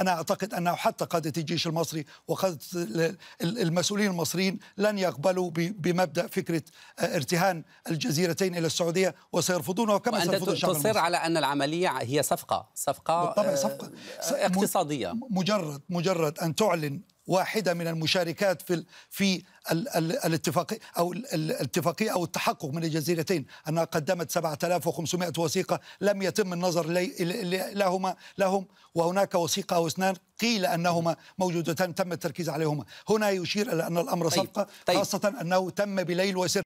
أنا أعتقد أنه حتى قادة الجيش المصري وقادة المسؤولين المصريين لن يقبلوا بمبدأ فكرة آه، ارتهان الجزيرتين إلى السعودية وسيرفضونه وكما سيرفض الشعب تصر على أن العملية هي صفقة صفقة بالطبع آه، صفقة اقتصادية مجرد مجرد أن تعلن واحده من المشاركات في في الاتفاقيه او الاتفاقيه او التحقق من الجزيرتين انها قدمت 7500 وثيقه لم يتم النظر لهما لهم وهناك وثيقه او اثنان قيل انهما موجودتان تم التركيز عليهما هنا يشير الى ان الامر طيب. صفقه طيب. خاصه انه تم بليل وسر